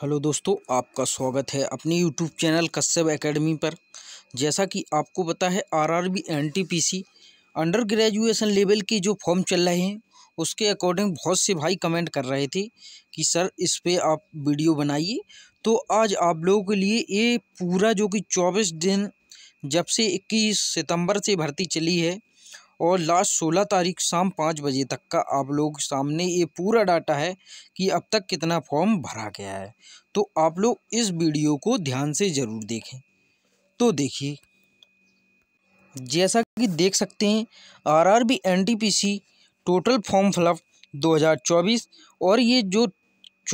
hello दोस्तों आपका स्वागत है अपने यूट्यूब चैनल कश्यप एकेडमी पर जैसा कि आपको पता है RRB NTPC under graduation level के जो फॉर्म चल रहे हैं उसके अकॉर्डिंग बहुत से भाई कमेंट कर रहे थे कि सर इस पर आप वीडियो बनाइए तो आज आप लोगों के लिए ये पूरा जो कि चौबीस दिन जब से इक्कीस सितम्बर से भर्ती चली है और लास्ट सोलह तारीख शाम पाँच बजे तक का आप लोग सामने ये पूरा डाटा है कि अब तक कितना फॉर्म भरा गया है तो आप लोग इस वीडियो को ध्यान से ज़रूर देखें तो देखिए जैसा कि देख सकते हैं आरआरबी एनटीपीसी टोटल फॉर्म फ्लफ 2024 और ये जो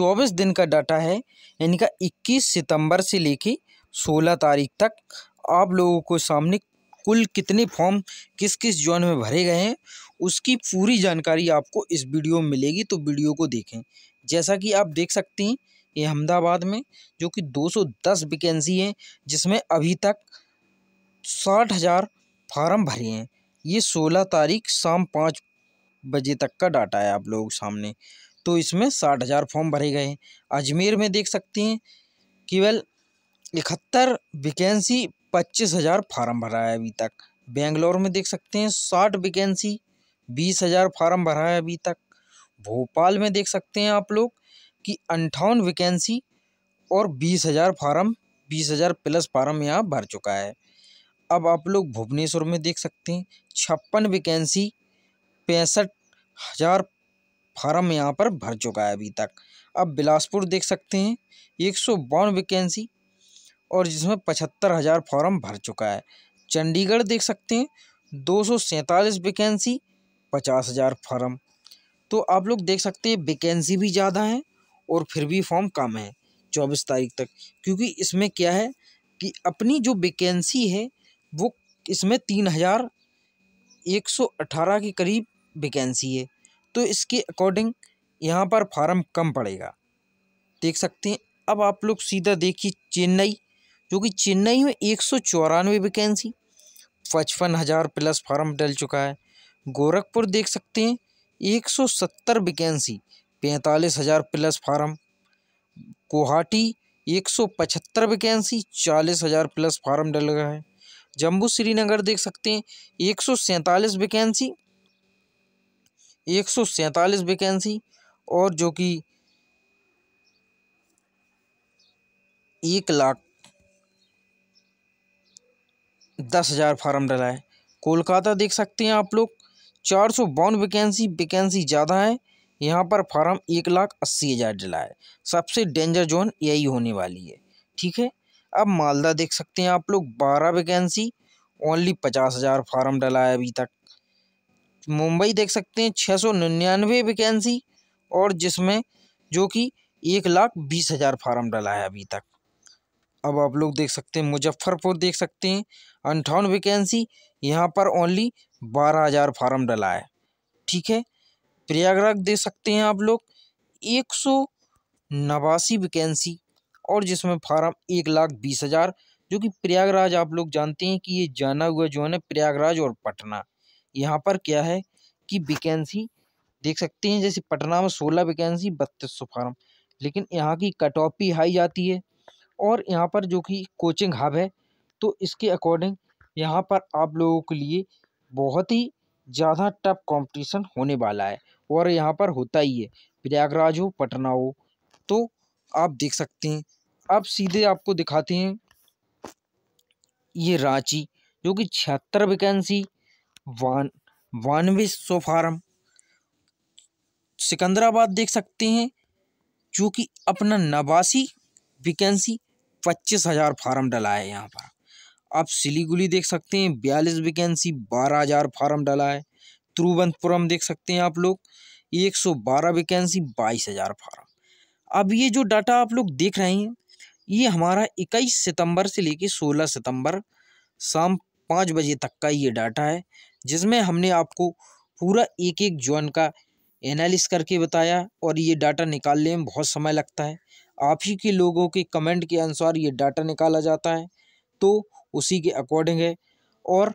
24 दिन का डाटा है इनका 21 सितंबर से लेके 16 तारीख तक आप लोगों को सामने कुल कितने फॉर्म किस किस जोन में भरे गए हैं उसकी पूरी जानकारी आपको इस वीडियो में मिलेगी तो वीडियो को देखें जैसा कि आप देख सकते हैं ये अहमदाबाद में जो कि 210 वैकेंसी हैं जिसमें अभी तक साठ हज़ार फार्म भरे हैं ये सोलह तारीख शाम पाँच बजे तक का डाटा है आप लोगों के सामने तो इसमें साठ हज़ार फॉर्म भरे गए हैं अजमेर में देख सकते हैं केवल इकहत्तर वैकेंसी पच्चीस हज़ार फार्म भरा है अभी तक बेंगलोर में देख सकते हैं साठ वैकेंसी बीस हज़ार फार्म भरा है अभी तक भोपाल में देख सकते हैं आप लोग कि अंठावन वैकेंसी और बीस हज़ार फार्म बीस हज़ार प्लस फार्म यहाँ भर चुका है अब आप लोग भुवनेश्वर में देख सकते हैं छप्पन वैकेंसी पैंसठ हज़ार फार्म यहाँ पर भर चुका है अभी तक अब बिलासपुर देख सकते हैं एक सौ बावन वैकेंसी और जिसमें पचहत्तर हज़ार फॉर्म भर चुका है चंडीगढ़ देख सकते हैं दो सौ सैंतालीस वैकेंसी पचास हज़ार फॉर्म तो आप लोग देख सकते हैं वैकेंसी भी ज़्यादा है और फिर भी फॉर्म कम है चौबीस तारीख तक क्योंकि इसमें क्या है कि अपनी जो वैकेंसी है वो इसमें तीन हज़ार एक सौ अठारह के करीब वैकेंसी है तो इसके अकॉर्डिंग यहाँ पर फार्म कम पड़ेगा देख सकते हैं अब आप लोग सीधा देखिए चेन्नई जो कि चेन्नई में एक सौ चौरानवे वैकेंसी पचपन हज़ार प्लस फार्म डल चुका है गोरखपुर देख सकते हैं एक सौ सत्तर वैकेंसी पैंतालीस हज़ार प्लस फार्म गुवाहाटी एक सौ पचहत्तर वैकेंसी चालीस हज़ार प्लस फार्म डल गया है जम्मू श्रीनगर देख सकते हैं एक सौ सैंतालीस वैकेंसी एक सौ सैंतालीस वैकेंसी और जो कि एक लाख दस हज़ार फार्म डला है कोलकाता देख सकते हैं आप लोग चार सौ बावन वैकेंसी वैकेंसी ज़्यादा है यहाँ पर फार्म एक लाख अस्सी हज़ार डला है सबसे डेंजर जोन यही होने वाली है ठीक है अब मालदा देख सकते हैं आप लोग बारह वैकेंसी ओनली पचास हज़ार फार्म डला है अभी तक मुंबई देख सकते हैं छः सौ निन्यानवे वैकेंसी और जिसमें जो कि एक लाख बीस हज़ार फार्म डला है अभी तक अब आप लोग देख सकते हैं मुजफ्फरपुर देख सकते हैं अंठावन वैकेंसी यहाँ पर ओनली बारह हज़ार फार्म डला है ठीक है प्रयागराज देख सकते हैं आप लोग एक सौ नवासी वैकेंसी और जिसमें फार्म एक लाख बीस हज़ार जो कि प्रयागराज आप लोग जानते हैं कि ये जाना हुआ जो है ना प्रयागराज और पटना यहाँ पर क्या है कि वैकेंसी देख सकते हैं जैसे पटना में सोलह वैकेंसी बत्तीस सौ फार्म लेकिन यहाँ की कट ऑफ भी हाई जाती है और यहाँ पर जो कि कोचिंग हब है तो इसके अकॉर्डिंग यहाँ पर आप लोगों के लिए बहुत ही ज़्यादा टफ कंपटीशन होने वाला है और यहाँ पर होता ही है प्रयागराज हो पटना हो तो आप देख सकते हैं अब सीधे आपको दिखाते हैं ये रांची जो कि छिहत्तर वैकेंसी वान वानवे सौ फार्म सिकंदराबाद देख सकते हैं जो कि अपना नवासी वैकेंसी पच्चीस हज़ार फार्म डला है यहाँ पर आप सिलीगुड़ी देख सकते हैं बयालीस वैकेंसी बारह हज़ार फार्म डला है तिरुवनंतपुरम देख सकते हैं आप लोग एक सौ बारह वैकेंसी बाईस हज़ार फार्म अब ये जो डाटा आप लोग देख रहे हैं ये हमारा इक्कीस सितंबर से लेके सोलह सितंबर शाम पाँच बजे तक का ये डाटा है जिसमें हमने आपको पूरा एक एक जोन का एनालिस करके बताया और ये डाटा निकालने में बहुत समय लगता है आप ही के लोगों के कमेंट के अनुसार ये डाटा निकाला जाता है तो उसी के अकॉर्डिंग है और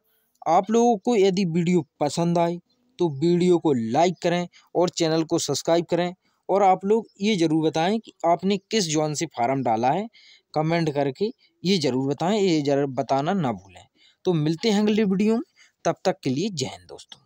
आप लोगों को यदि वीडियो पसंद आए तो वीडियो को लाइक करें और चैनल को सब्सक्राइब करें और आप लोग ये ज़रूर बताएं कि आपने किस जॉन से फार्म डाला है कमेंट करके ये ज़रूर बताएं ये जरूर बताना ना भूलें तो मिलते हैं अगले वीडियो में तब तक के लिए जय हिंद दोस्तों